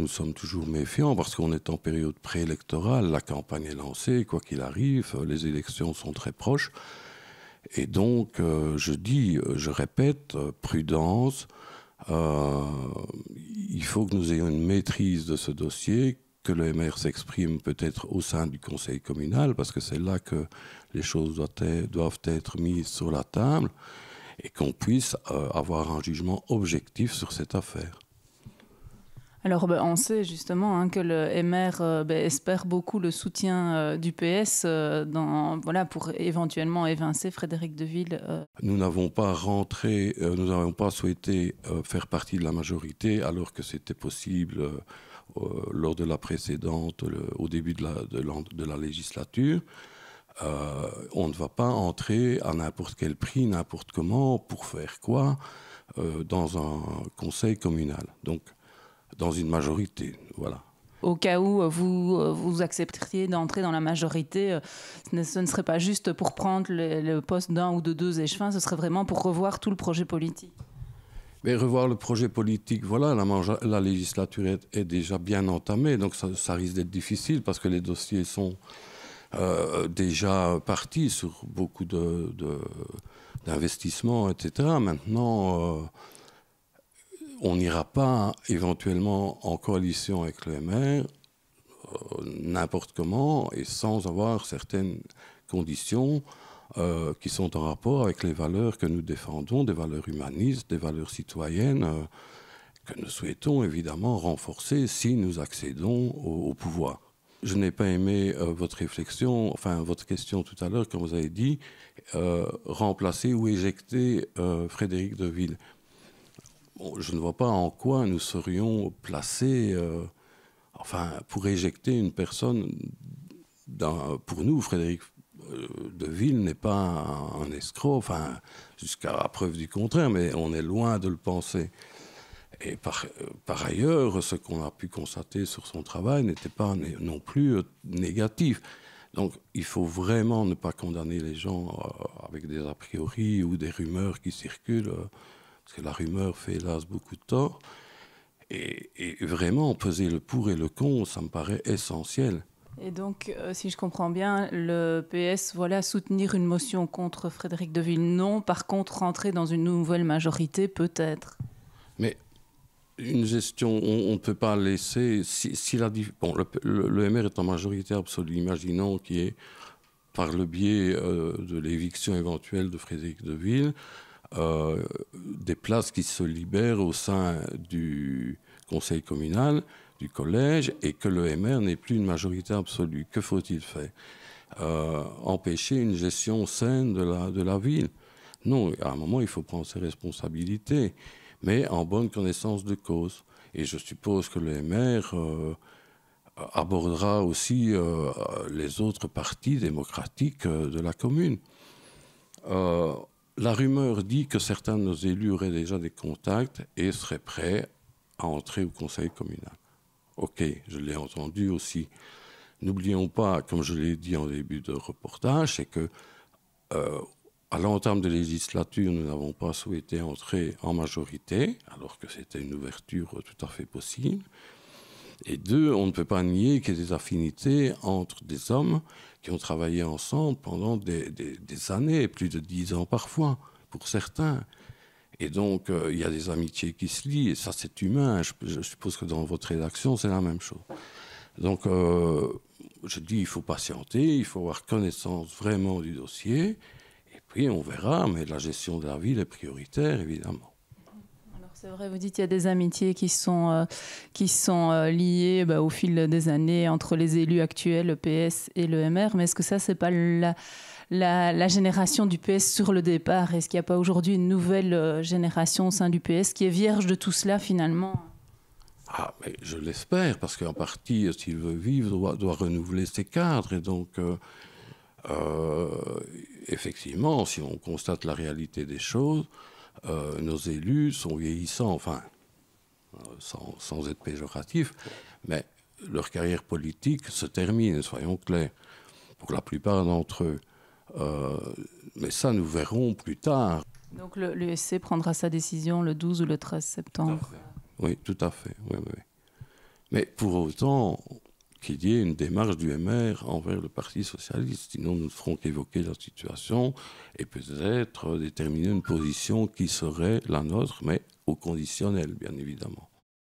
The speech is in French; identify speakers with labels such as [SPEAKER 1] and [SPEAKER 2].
[SPEAKER 1] nous sommes toujours méfiants parce qu'on est en période préélectorale, la campagne est lancée, quoi qu'il arrive, les élections sont très proches. Et donc, euh, je dis, je répète, prudence, euh, il faut que nous ayons une maîtrise de ce dossier, que le MR s'exprime peut-être au sein du conseil communal, parce que c'est là que les choses doivent être, mises sur la table, et qu'on puisse euh, avoir un jugement objectif sur cette affaire
[SPEAKER 2] alors, ben, on sait justement hein, que le MR euh, ben, espère beaucoup le soutien euh, du PS euh, dans, voilà, pour éventuellement évincer Frédéric Deville.
[SPEAKER 1] Nous n'avons pas rentré, nous n'avons pas souhaité faire partie de la majorité alors que c'était possible lors de la précédente, au début de la, de de la législature. on ne va pas entrer à n'importe quel prix, n'importe comment, pour faire quoi, dans un conseil communal. Donc, dans une majorité. Voilà.
[SPEAKER 2] Au cas où euh, vous, euh, vous accepteriez d'entrer dans la majorité, euh, ce ne serait pas juste pour prendre le, poste d'un ou de deux échevins, ce serait vraiment pour revoir tout le projet politique.
[SPEAKER 1] Mais revoir le projet politique, voilà, la, la législature est, déjà bien entamée, donc ça, risque d'être difficile parce que les dossiers sont déjà partis sur beaucoup d'investissements, de, etc. Maintenant, on n'ira pas éventuellement en coalition avec le maire euh, n'importe comment et sans avoir certaines conditions euh, qui sont en rapport avec les valeurs que nous défendons, des valeurs humanistes, des valeurs citoyennes, euh, que nous souhaitons évidemment renforcer si nous accédons au, pouvoir. Je n'ai pas aimé votre réflexion, enfin votre question tout à l'heure quand vous avez dit remplacer ou éjecter Frédéric Deville je ne vois pas en quoi nous serions placés, euh, enfin, pour éjecter une personne. pour nous, Frédéric euh, Deville n'est pas un, escroc, enfin, jusqu'à preuve du contraire, mais on est loin de le penser. Et par euh, ailleurs, ce qu'on a pu constater sur son travail n'était pas non plus négatif. Donc il faut vraiment ne pas condamner les gens avec des a priori ou des rumeurs qui circulent parce que la rumeur fait hélas beaucoup de tort. Et, vraiment, peser le pour et le contre, ça me paraît essentiel.
[SPEAKER 2] Et donc, euh, si je comprends bien, le PS, voilà, soutenir une motion contre Frédéric Deville, non. Par contre, rentrer dans une nouvelle majorité, peut-être.
[SPEAKER 1] Mais une gestion, on ne peut pas laisser. Si, bon, le, MR est en majorité absolue, imaginons qu'il est par le biais euh, de l'éviction éventuelle de Frédéric Deville, euh, des places qui se libèrent au sein du conseil communal, du collège, et que le MR n'est plus une majorité absolue. Que faut-il faire euh, Empêcher une gestion saine de la, ville Non, à un moment, il faut prendre ses responsabilités, mais en bonne connaissance de cause. Et je suppose que le MR... Euh, abordera aussi les autres partis démocratiques de la commune. Euh, la rumeur dit que certains de nos élus auraient déjà des contacts et seraient prêts à entrer au conseil communal. Ok, je l'ai entendu aussi. N'oublions pas, comme je l'ai dit en début de reportage, c'est que euh, à l'entame de législature, nous n'avons pas souhaité entrer en majorité, alors que c'était une ouverture tout à fait possible. Et deux, on ne peut pas nier qu'il y a des affinités entre des hommes qui ont travaillé ensemble pendant des, années, plus de dix ans parfois, pour certains. Et donc, euh, il y a des amitiés qui se lient, et ça, c'est humain. Je, suppose que dans votre rédaction, c'est la même chose. Donc, euh, je dis, il faut patienter, il faut avoir connaissance vraiment du dossier, et puis on verra, mais la gestion de la ville est prioritaire, évidemment.
[SPEAKER 2] C'est vrai, vous dites qu'il y a des amitiés qui sont, euh, qui sont euh, liées bah, au fil des années entre les élus actuels, le PS et le MR, mais est-ce que ça, c'est pas la, la, génération du PS sur le départ Est-ce qu'il n'y a pas aujourd'hui une nouvelle euh, génération au sein du PS qui est vierge de tout cela finalement
[SPEAKER 1] ah, mais je l'espère, parce qu'en partie, s'il veut vivre, doit, doit, renouveler ses cadres. Et donc, effectivement, si on constate la réalité des choses, euh, nos élus sont vieillissants, enfin, euh, sans, être péjoratif, mais leur carrière politique se termine, soyons clairs, pour la plupart d'entre eux. Euh, mais ça, nous verrons plus tard.
[SPEAKER 2] Donc l'USC prendra sa décision le 12 ou le 13 septembre.
[SPEAKER 1] oui, tout à fait. Oui, oui. Mais pour autant, qu'il y ait une démarche du MR envers le Parti socialiste. Sinon, nous ne ferons qu'évoquer la situation et peut-être déterminer une position qui serait la nôtre, mais au conditionnel, bien évidemment.